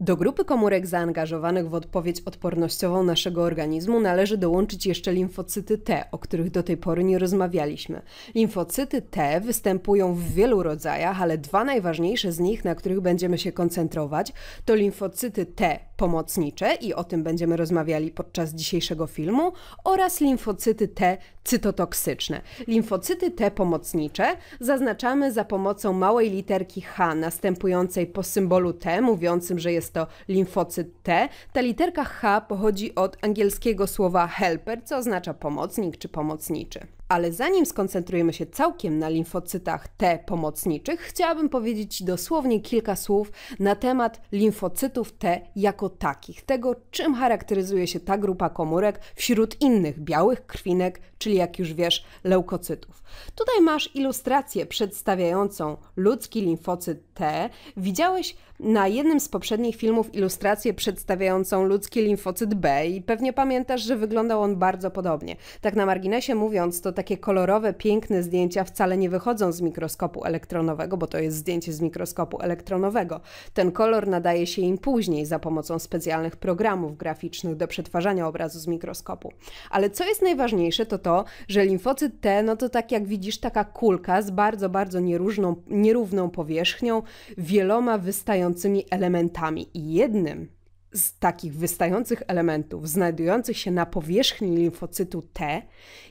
Do grupy komórek zaangażowanych w odpowiedź odpornościową naszego organizmu należy dołączyć jeszcze limfocyty T, o których do tej pory nie rozmawialiśmy. Limfocyty T występują w wielu rodzajach, ale dwa najważniejsze z nich, na których będziemy się koncentrować, to limfocyty T pomocnicze i o tym będziemy rozmawiali podczas dzisiejszego filmu oraz limfocyty T cytotoksyczne. Limfocyty T pomocnicze zaznaczamy za pomocą małej literki H następującej po symbolu T, mówiącym, że jest jest to limfocyt T. Ta literka H pochodzi od angielskiego słowa helper, co oznacza pomocnik czy pomocniczy. Ale zanim skoncentrujemy się całkiem na limfocytach T pomocniczych, chciałabym powiedzieć dosłownie kilka słów na temat limfocytów T jako takich, tego czym charakteryzuje się ta grupa komórek wśród innych białych krwinek, czyli jak już wiesz, leukocytów. Tutaj masz ilustrację przedstawiającą ludzki limfocyt T. Widziałeś na jednym z poprzednich filmów ilustrację przedstawiającą ludzki limfocyt B i pewnie pamiętasz, że wyglądał on bardzo podobnie. Tak na marginesie mówiąc, to takie kolorowe, piękne zdjęcia wcale nie wychodzą z mikroskopu elektronowego, bo to jest zdjęcie z mikroskopu elektronowego. Ten kolor nadaje się im później za pomocą specjalnych programów graficznych do przetwarzania obrazu z mikroskopu. Ale co jest najważniejsze, to to, że limfocyt T, no to tak jak widzisz, taka kulka z bardzo, bardzo nierówną, nierówną powierzchnią, wieloma wystającymi elementami i jednym z takich wystających elementów, znajdujących się na powierzchni limfocytu T,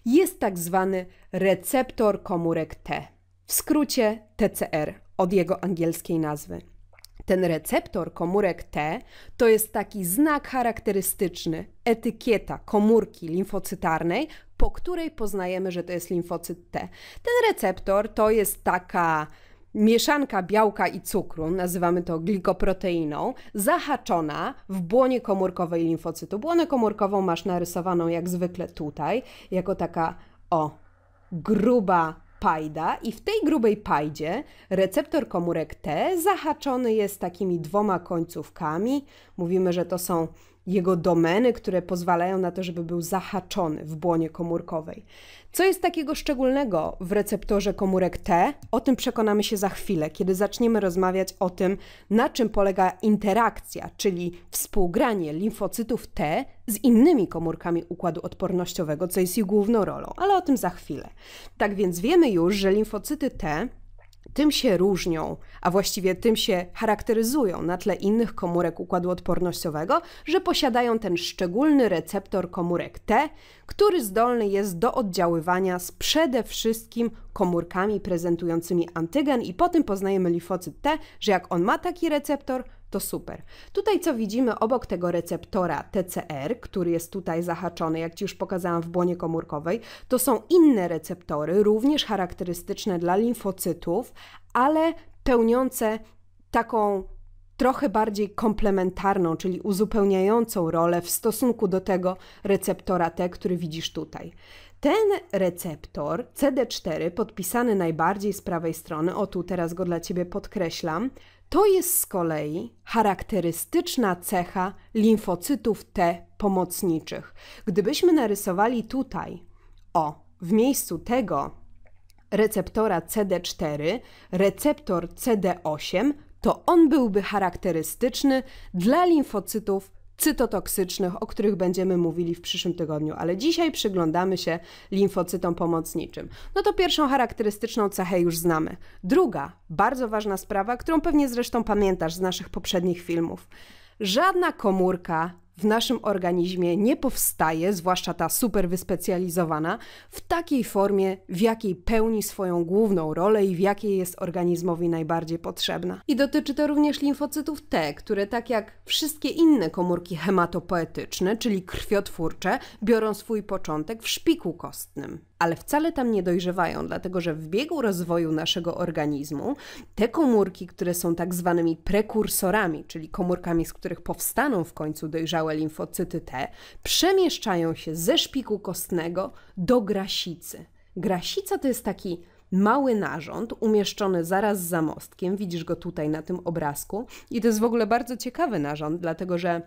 jest tak zwany receptor komórek T, w skrócie TCR, od jego angielskiej nazwy. Ten receptor komórek T to jest taki znak charakterystyczny, etykieta komórki limfocytarnej, po której poznajemy, że to jest limfocyt T. Ten receptor to jest taka mieszanka białka i cukru, nazywamy to glikoproteiną, zahaczona w błonie komórkowej limfocytu. Błonę komórkową masz narysowaną jak zwykle tutaj, jako taka o gruba pajda i w tej grubej pajdzie receptor komórek T zahaczony jest takimi dwoma końcówkami. Mówimy, że to są jego domeny, które pozwalają na to, żeby był zahaczony w błonie komórkowej. Co jest takiego szczególnego w receptorze komórek T? O tym przekonamy się za chwilę, kiedy zaczniemy rozmawiać o tym, na czym polega interakcja, czyli współgranie limfocytów T z innymi komórkami układu odpornościowego, co jest ich główną rolą, ale o tym za chwilę. Tak więc wiemy już, że limfocyty T tym się różnią, a właściwie tym się charakteryzują na tle innych komórek układu odpornościowego, że posiadają ten szczególny receptor komórek T, który zdolny jest do oddziaływania z przede wszystkim komórkami prezentującymi antygen i potem poznajemy lifocyt T, że jak on ma taki receptor, to super. Tutaj co widzimy obok tego receptora TCR, który jest tutaj zahaczony, jak Ci już pokazałam w błonie komórkowej, to są inne receptory, również charakterystyczne dla limfocytów, ale pełniące taką trochę bardziej komplementarną, czyli uzupełniającą rolę w stosunku do tego receptora T, który widzisz tutaj. Ten receptor CD4, podpisany najbardziej z prawej strony, o tu teraz go dla Ciebie podkreślam, to jest z kolei charakterystyczna cecha limfocytów T pomocniczych. Gdybyśmy narysowali tutaj, o, w miejscu tego receptora CD4, receptor CD8, to on byłby charakterystyczny dla limfocytów cytotoksycznych, o których będziemy mówili w przyszłym tygodniu, ale dzisiaj przyglądamy się limfocytom pomocniczym. No to pierwszą charakterystyczną cechę już znamy. Druga, bardzo ważna sprawa, którą pewnie zresztą pamiętasz z naszych poprzednich filmów. Żadna komórka w naszym organizmie nie powstaje, zwłaszcza ta super wyspecjalizowana, w takiej formie, w jakiej pełni swoją główną rolę i w jakiej jest organizmowi najbardziej potrzebna. I dotyczy to również limfocytów T, które tak jak wszystkie inne komórki hematopoetyczne, czyli krwiotwórcze, biorą swój początek w szpiku kostnym ale wcale tam nie dojrzewają, dlatego że w biegu rozwoju naszego organizmu te komórki, które są tak zwanymi prekursorami, czyli komórkami, z których powstaną w końcu dojrzałe limfocyty T, przemieszczają się ze szpiku kostnego do grasicy. Grasica to jest taki mały narząd umieszczony zaraz za mostkiem. Widzisz go tutaj na tym obrazku. I to jest w ogóle bardzo ciekawy narząd, dlatego że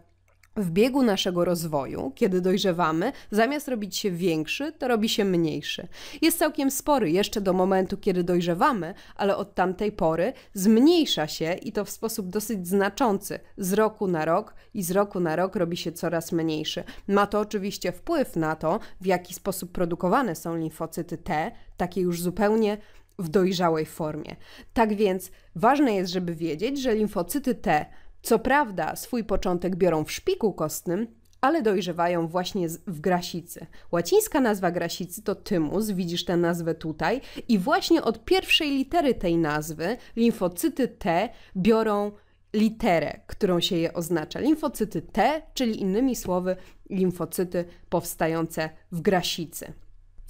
w biegu naszego rozwoju, kiedy dojrzewamy, zamiast robić się większy, to robi się mniejszy. Jest całkiem spory jeszcze do momentu, kiedy dojrzewamy, ale od tamtej pory zmniejsza się i to w sposób dosyć znaczący z roku na rok i z roku na rok robi się coraz mniejszy. Ma to oczywiście wpływ na to, w jaki sposób produkowane są limfocyty T, takie już zupełnie w dojrzałej formie. Tak więc ważne jest, żeby wiedzieć, że limfocyty T co prawda, swój początek biorą w szpiku kostnym, ale dojrzewają właśnie w grasicy. Łacińska nazwa grasicy to tymus, widzisz tę nazwę tutaj, i właśnie od pierwszej litery tej nazwy limfocyty T biorą literę, którą się je oznacza. Limfocyty T, czyli innymi słowy, limfocyty powstające w grasicy.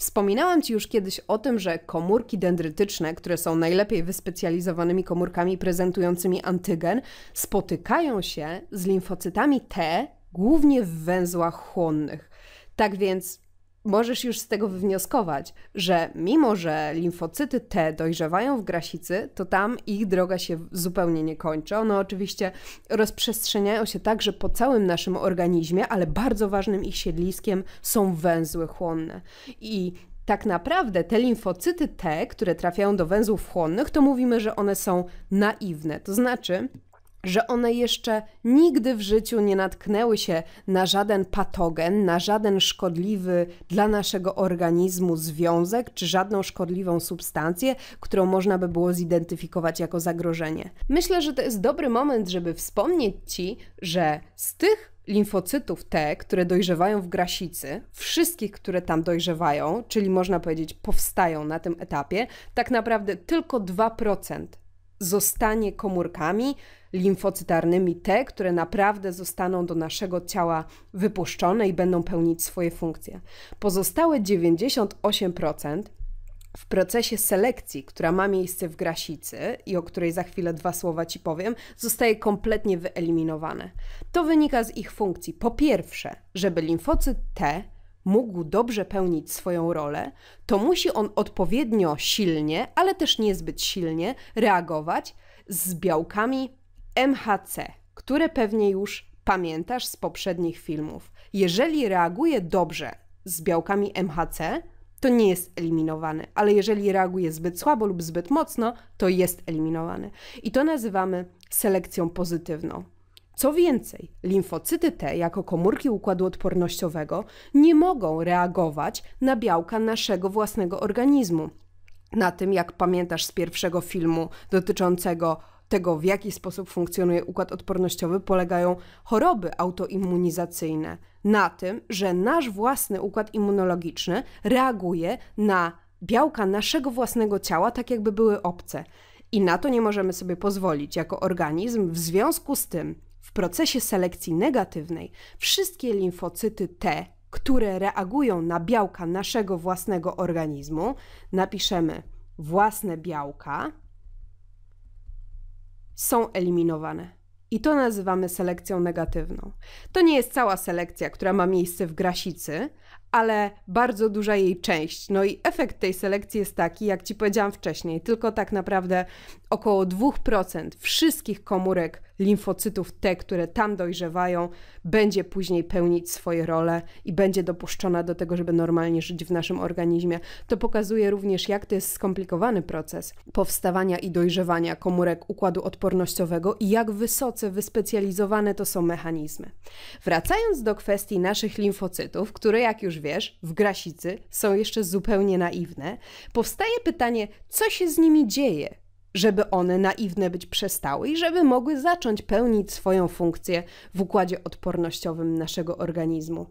Wspominałam Ci już kiedyś o tym, że komórki dendrytyczne, które są najlepiej wyspecjalizowanymi komórkami prezentującymi antygen, spotykają się z limfocytami T głównie w węzłach chłonnych. Tak więc możesz już z tego wywnioskować, że mimo, że limfocyty T dojrzewają w grasicy, to tam ich droga się zupełnie nie kończy. One oczywiście rozprzestrzeniają się także po całym naszym organizmie, ale bardzo ważnym ich siedliskiem są węzły chłonne. I tak naprawdę te limfocyty T, które trafiają do węzłów chłonnych, to mówimy, że one są naiwne. To znaczy, że one jeszcze nigdy w życiu nie natknęły się na żaden patogen, na żaden szkodliwy dla naszego organizmu związek, czy żadną szkodliwą substancję, którą można by było zidentyfikować jako zagrożenie. Myślę, że to jest dobry moment, żeby wspomnieć Ci, że z tych limfocytów te, które dojrzewają w grasicy, wszystkich, które tam dojrzewają, czyli można powiedzieć powstają na tym etapie, tak naprawdę tylko 2% zostanie komórkami limfocytarnymi, te, które naprawdę zostaną do naszego ciała wypuszczone i będą pełnić swoje funkcje. Pozostałe 98% w procesie selekcji, która ma miejsce w grasicy i o której za chwilę dwa słowa ci powiem, zostaje kompletnie wyeliminowane. To wynika z ich funkcji. Po pierwsze, żeby limfocyt T mógł dobrze pełnić swoją rolę, to musi on odpowiednio silnie, ale też niezbyt silnie reagować z białkami MHC, które pewnie już pamiętasz z poprzednich filmów. Jeżeli reaguje dobrze z białkami MHC, to nie jest eliminowany, ale jeżeli reaguje zbyt słabo lub zbyt mocno, to jest eliminowany. I to nazywamy selekcją pozytywną. Co więcej, limfocyty T jako komórki układu odpornościowego, nie mogą reagować na białka naszego własnego organizmu na tym, jak pamiętasz z pierwszego filmu dotyczącego tego, w jaki sposób funkcjonuje układ odpornościowy, polegają choroby autoimmunizacyjne. Na tym, że nasz własny układ immunologiczny reaguje na białka naszego własnego ciała, tak jakby były obce. I na to nie możemy sobie pozwolić jako organizm. W związku z tym, w procesie selekcji negatywnej, wszystkie limfocyty T które reagują na białka naszego własnego organizmu, napiszemy własne białka, są eliminowane. I to nazywamy selekcją negatywną. To nie jest cała selekcja, która ma miejsce w grasicy, ale bardzo duża jej część. No i efekt tej selekcji jest taki, jak Ci powiedziałam wcześniej, tylko tak naprawdę około 2% wszystkich komórek limfocytów te, które tam dojrzewają, będzie później pełnić swoje role i będzie dopuszczona do tego, żeby normalnie żyć w naszym organizmie. To pokazuje również, jak to jest skomplikowany proces powstawania i dojrzewania komórek układu odpornościowego i jak wysoce wyspecjalizowane to są mechanizmy. Wracając do kwestii naszych limfocytów, które jak już wiesz, w Grasicy są jeszcze zupełnie naiwne, powstaje pytanie, co się z nimi dzieje, żeby one naiwne być przestały i żeby mogły zacząć pełnić swoją funkcję w układzie odpornościowym naszego organizmu.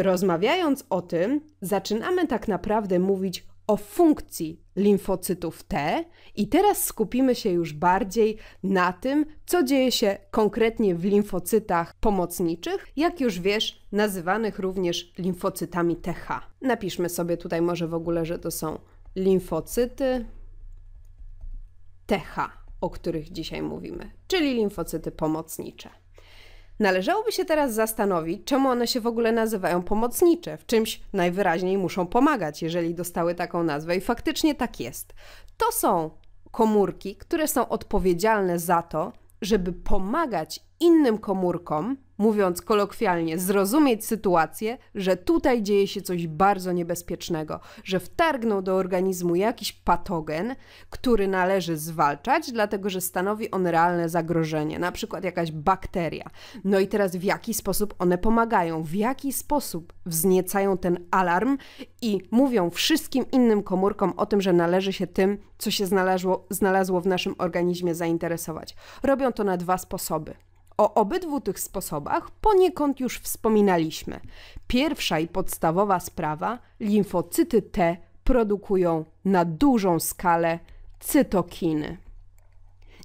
Rozmawiając o tym, zaczynamy tak naprawdę mówić o funkcji limfocytów T i teraz skupimy się już bardziej na tym, co dzieje się konkretnie w limfocytach pomocniczych, jak już wiesz, nazywanych również limfocytami TH. Napiszmy sobie tutaj może w ogóle, że to są limfocyty TH, o których dzisiaj mówimy, czyli limfocyty pomocnicze. Należałoby się teraz zastanowić, czemu one się w ogóle nazywają pomocnicze. W czymś najwyraźniej muszą pomagać, jeżeli dostały taką nazwę i faktycznie tak jest. To są komórki, które są odpowiedzialne za to, żeby pomagać innym komórkom, mówiąc kolokwialnie, zrozumieć sytuację, że tutaj dzieje się coś bardzo niebezpiecznego, że wtargnął do organizmu jakiś patogen, który należy zwalczać, dlatego że stanowi on realne zagrożenie, na przykład jakaś bakteria. No i teraz w jaki sposób one pomagają, w jaki sposób wzniecają ten alarm i mówią wszystkim innym komórkom o tym, że należy się tym, co się znalazło, znalazło w naszym organizmie, zainteresować. Robią to na dwa sposoby. O obydwu tych sposobach poniekąd już wspominaliśmy. Pierwsza i podstawowa sprawa limfocyty T produkują na dużą skalę cytokiny.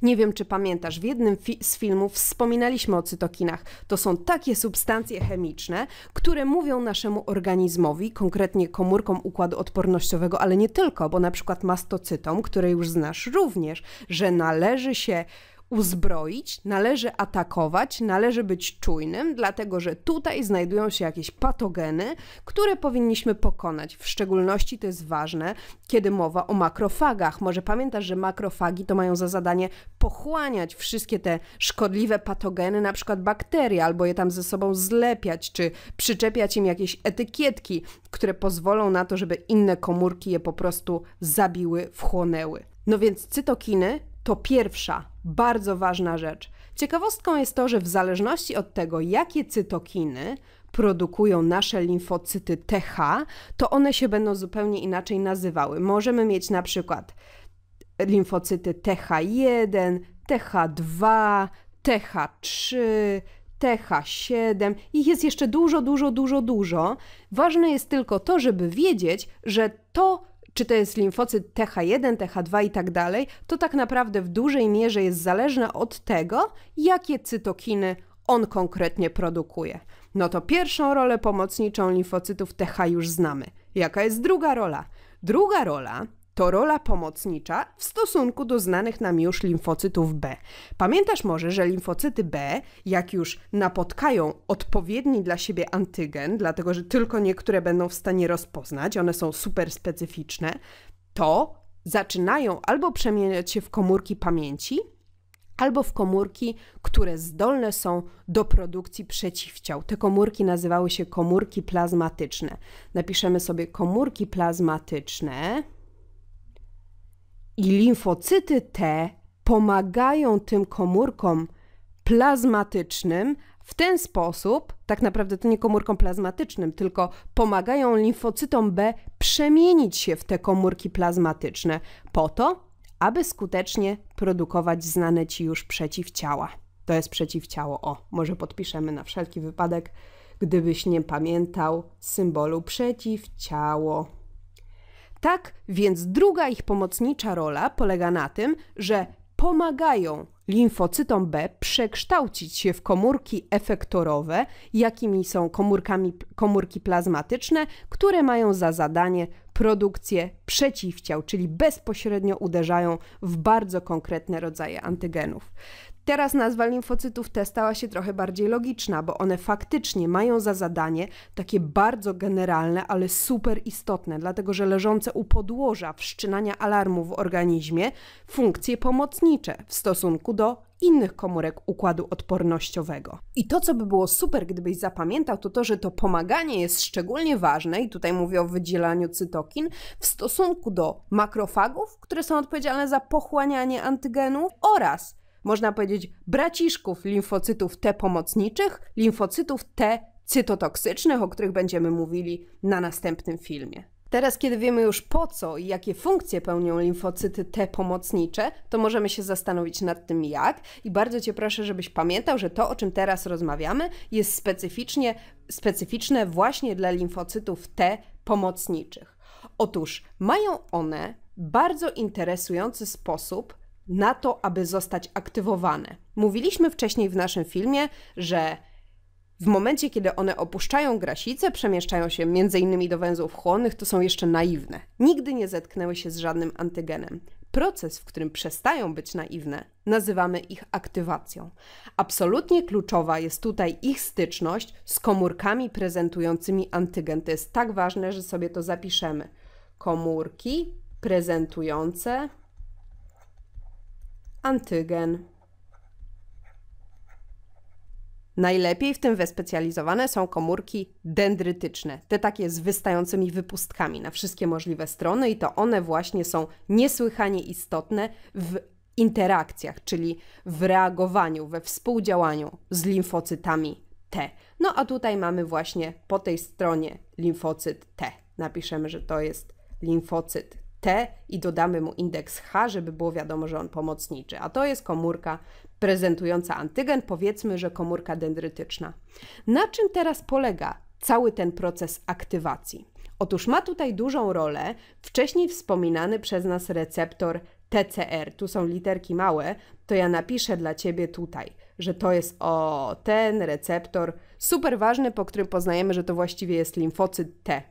Nie wiem, czy pamiętasz, w jednym fi z filmów wspominaliśmy o cytokinach. To są takie substancje chemiczne, które mówią naszemu organizmowi, konkretnie komórkom układu odpornościowego, ale nie tylko, bo na przykład mastocytom, które już znasz również, że należy się uzbroić, należy atakować, należy być czujnym, dlatego że tutaj znajdują się jakieś patogeny, które powinniśmy pokonać. W szczególności to jest ważne, kiedy mowa o makrofagach. Może pamiętasz, że makrofagi to mają za zadanie pochłaniać wszystkie te szkodliwe patogeny, na przykład bakterie, albo je tam ze sobą zlepiać, czy przyczepiać im jakieś etykietki, które pozwolą na to, żeby inne komórki je po prostu zabiły, wchłonęły. No więc cytokiny to pierwsza, bardzo ważna rzecz. Ciekawostką jest to, że w zależności od tego, jakie cytokiny produkują nasze limfocyty TH, to one się będą zupełnie inaczej nazywały. Możemy mieć na przykład limfocyty TH1, TH2, TH3, TH7. Ich jest jeszcze dużo, dużo, dużo, dużo. Ważne jest tylko to, żeby wiedzieć, że to czy to jest limfocyt TH1, TH2 i tak dalej, to tak naprawdę w dużej mierze jest zależne od tego, jakie cytokiny on konkretnie produkuje. No to pierwszą rolę pomocniczą limfocytów TH już znamy. Jaka jest druga rola? Druga rola to rola pomocnicza w stosunku do znanych nam już limfocytów B. Pamiętasz może, że limfocyty B, jak już napotkają odpowiedni dla siebie antygen, dlatego że tylko niektóre będą w stanie rozpoznać, one są super specyficzne, to zaczynają albo przemieniać się w komórki pamięci, albo w komórki, które zdolne są do produkcji przeciwciał. Te komórki nazywały się komórki plazmatyczne. Napiszemy sobie komórki plazmatyczne. I limfocyty te pomagają tym komórkom plazmatycznym w ten sposób, tak naprawdę to nie komórkom plazmatycznym, tylko pomagają limfocytom B przemienić się w te komórki plazmatyczne po to, aby skutecznie produkować znane ci już przeciwciała. To jest przeciwciało O. Może podpiszemy na wszelki wypadek, gdybyś nie pamiętał symbolu przeciwciało. Tak więc druga ich pomocnicza rola polega na tym, że pomagają limfocytom B przekształcić się w komórki efektorowe, jakimi są komórkami, komórki plazmatyczne, które mają za zadanie produkcję przeciwciał, czyli bezpośrednio uderzają w bardzo konkretne rodzaje antygenów. Teraz nazwa limfocytów T stała się trochę bardziej logiczna, bo one faktycznie mają za zadanie takie bardzo generalne, ale super istotne, dlatego że leżące u podłoża wszczynania alarmu w organizmie funkcje pomocnicze w stosunku do innych komórek układu odpornościowego. I to, co by było super, gdybyś zapamiętał, to to, że to pomaganie jest szczególnie ważne, i tutaj mówię o wydzielaniu cytokin, w stosunku do makrofagów, które są odpowiedzialne za pochłanianie antygenów oraz można powiedzieć, braciszków limfocytów T pomocniczych, limfocytów T cytotoksycznych, o których będziemy mówili na następnym filmie. Teraz, kiedy wiemy już po co i jakie funkcje pełnią limfocyty T pomocnicze, to możemy się zastanowić nad tym jak i bardzo Cię proszę, żebyś pamiętał, że to, o czym teraz rozmawiamy, jest specyficznie, specyficzne właśnie dla limfocytów T pomocniczych. Otóż mają one bardzo interesujący sposób na to, aby zostać aktywowane. Mówiliśmy wcześniej w naszym filmie, że w momencie, kiedy one opuszczają grasicę, przemieszczają się m.in. do węzłów chłonnych, to są jeszcze naiwne. Nigdy nie zetknęły się z żadnym antygenem. Proces, w którym przestają być naiwne, nazywamy ich aktywacją. Absolutnie kluczowa jest tutaj ich styczność z komórkami prezentującymi antygen. To jest tak ważne, że sobie to zapiszemy. Komórki prezentujące antygen. Najlepiej w tym wyspecjalizowane są komórki dendrytyczne, te takie z wystającymi wypustkami na wszystkie możliwe strony, i to one właśnie są niesłychanie istotne w interakcjach, czyli w reagowaniu, we współdziałaniu z limfocytami T. No a tutaj mamy właśnie po tej stronie limfocyt T. Napiszemy, że to jest limfocyt T i dodamy mu indeks H, żeby było wiadomo, że on pomocniczy. A to jest komórka prezentująca antygen, powiedzmy, że komórka dendrytyczna. Na czym teraz polega cały ten proces aktywacji? Otóż ma tutaj dużą rolę wcześniej wspominany przez nas receptor TCR. Tu są literki małe, to ja napiszę dla ciebie tutaj, że to jest o ten receptor super ważny, po którym poznajemy, że to właściwie jest limfocyt T,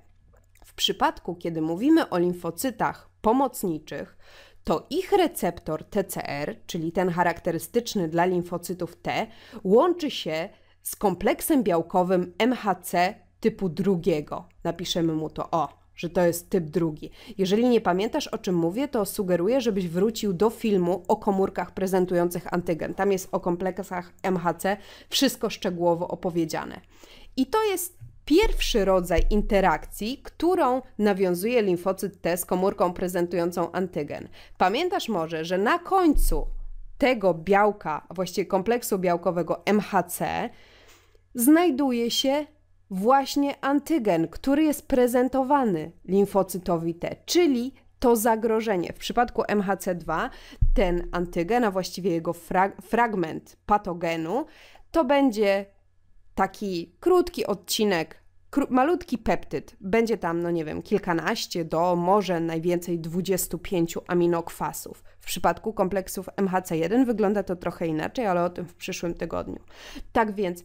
w przypadku, kiedy mówimy o limfocytach pomocniczych, to ich receptor TCR, czyli ten charakterystyczny dla limfocytów T, łączy się z kompleksem białkowym MHC typu drugiego. Napiszemy mu to O, że to jest typ drugi. Jeżeli nie pamiętasz o czym mówię, to sugeruję, żebyś wrócił do filmu o komórkach prezentujących antygen. Tam jest o kompleksach MHC wszystko szczegółowo opowiedziane. I to jest Pierwszy rodzaj interakcji, którą nawiązuje limfocyt T z komórką prezentującą antygen. Pamiętasz może, że na końcu tego białka, właściwie kompleksu białkowego MHC, znajduje się właśnie antygen, który jest prezentowany limfocytowi T, czyli to zagrożenie. W przypadku MHC2 ten antygen, a właściwie jego frag fragment patogenu, to będzie taki krótki odcinek, kró malutki peptyd. Będzie tam, no nie wiem, kilkanaście do może najwięcej 25 aminokwasów. W przypadku kompleksów MHC1 wygląda to trochę inaczej, ale o tym w przyszłym tygodniu. Tak więc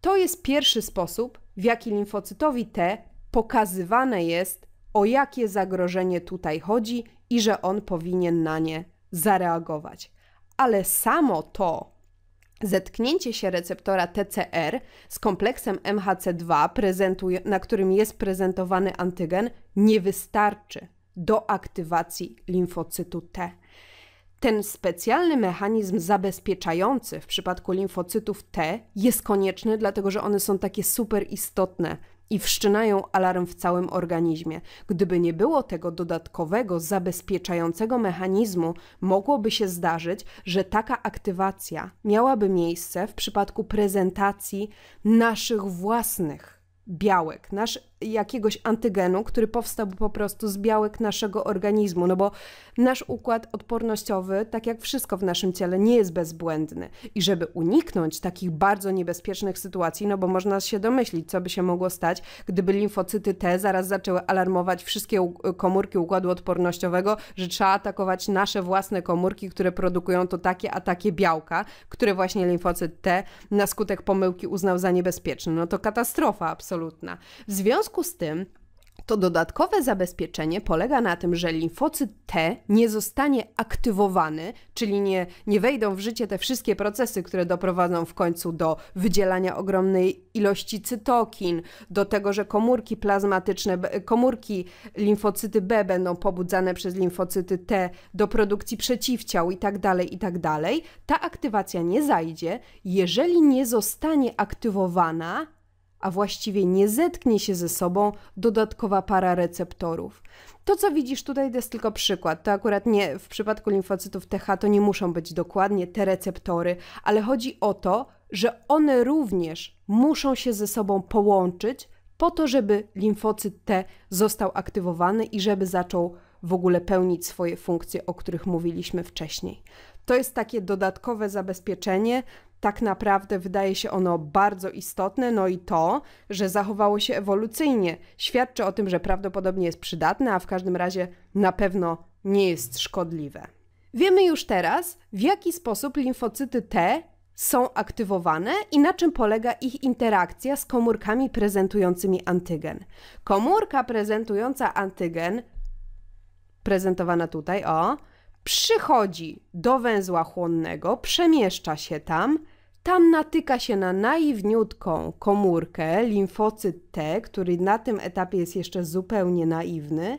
to jest pierwszy sposób, w jaki limfocytowi T pokazywane jest, o jakie zagrożenie tutaj chodzi i że on powinien na nie zareagować. Ale samo to, Zetknięcie się receptora TCR z kompleksem MHC2, na którym jest prezentowany antygen, nie wystarczy do aktywacji limfocytu T. Ten specjalny mechanizm zabezpieczający w przypadku limfocytów T jest konieczny, dlatego że one są takie super istotne i wszczynają alarm w całym organizmie. Gdyby nie było tego dodatkowego, zabezpieczającego mechanizmu, mogłoby się zdarzyć, że taka aktywacja miałaby miejsce w przypadku prezentacji naszych własnych białek, nasz, jakiegoś antygenu, który powstał po prostu z białek naszego organizmu, no bo nasz układ odpornościowy, tak jak wszystko w naszym ciele, nie jest bezbłędny. I żeby uniknąć takich bardzo niebezpiecznych sytuacji, no bo można się domyślić, co by się mogło stać, gdyby limfocyty T zaraz zaczęły alarmować wszystkie komórki układu odpornościowego, że trzeba atakować nasze własne komórki, które produkują to takie, a takie białka, które właśnie limfocyt T na skutek pomyłki uznał za niebezpieczny. No to katastrofa absolutna. W związku związku z tym to dodatkowe zabezpieczenie polega na tym, że limfocyt T nie zostanie aktywowany, czyli nie, nie wejdą w życie te wszystkie procesy, które doprowadzą w końcu do wydzielania ogromnej ilości cytokin, do tego, że komórki plazmatyczne, komórki limfocyty B będą pobudzane przez limfocyty T do produkcji przeciwciał itd., tak itd. Tak Ta aktywacja nie zajdzie, jeżeli nie zostanie aktywowana a właściwie nie zetknie się ze sobą dodatkowa para receptorów. To, co widzisz tutaj, to jest tylko przykład. To akurat nie w przypadku limfocytów TH to nie muszą być dokładnie te receptory, ale chodzi o to, że one również muszą się ze sobą połączyć po to, żeby limfocyt T został aktywowany i żeby zaczął w ogóle pełnić swoje funkcje, o których mówiliśmy wcześniej. To jest takie dodatkowe zabezpieczenie, tak naprawdę wydaje się ono bardzo istotne, no i to, że zachowało się ewolucyjnie, świadczy o tym, że prawdopodobnie jest przydatne, a w każdym razie na pewno nie jest szkodliwe. Wiemy już teraz, w jaki sposób limfocyty T są aktywowane i na czym polega ich interakcja z komórkami prezentującymi antygen. Komórka prezentująca antygen, prezentowana tutaj, o, Przychodzi do węzła chłonnego, przemieszcza się tam, tam natyka się na naiwniutką komórkę, limfocyt T, który na tym etapie jest jeszcze zupełnie naiwny,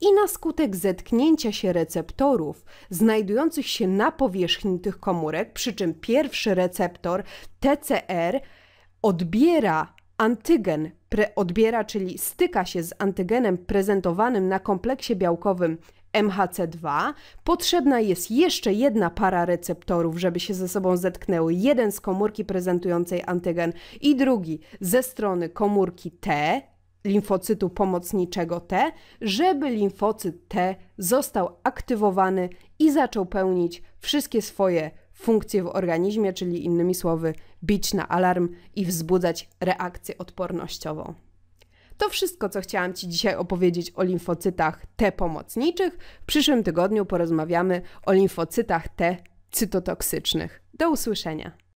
i na skutek zetknięcia się receptorów znajdujących się na powierzchni tych komórek, przy czym pierwszy receptor TCR odbiera antygen odbiera, czyli styka się z antygenem prezentowanym na kompleksie białkowym MHC2, potrzebna jest jeszcze jedna para receptorów, żeby się ze sobą zetknęły. Jeden z komórki prezentującej antygen i drugi ze strony komórki T, limfocytu pomocniczego T, żeby limfocyt T został aktywowany i zaczął pełnić wszystkie swoje funkcje w organizmie, czyli innymi słowy, bić na alarm i wzbudzać reakcję odpornościową. To wszystko, co chciałam Ci dzisiaj opowiedzieć o limfocytach T pomocniczych. W przyszłym tygodniu porozmawiamy o limfocytach T cytotoksycznych. Do usłyszenia.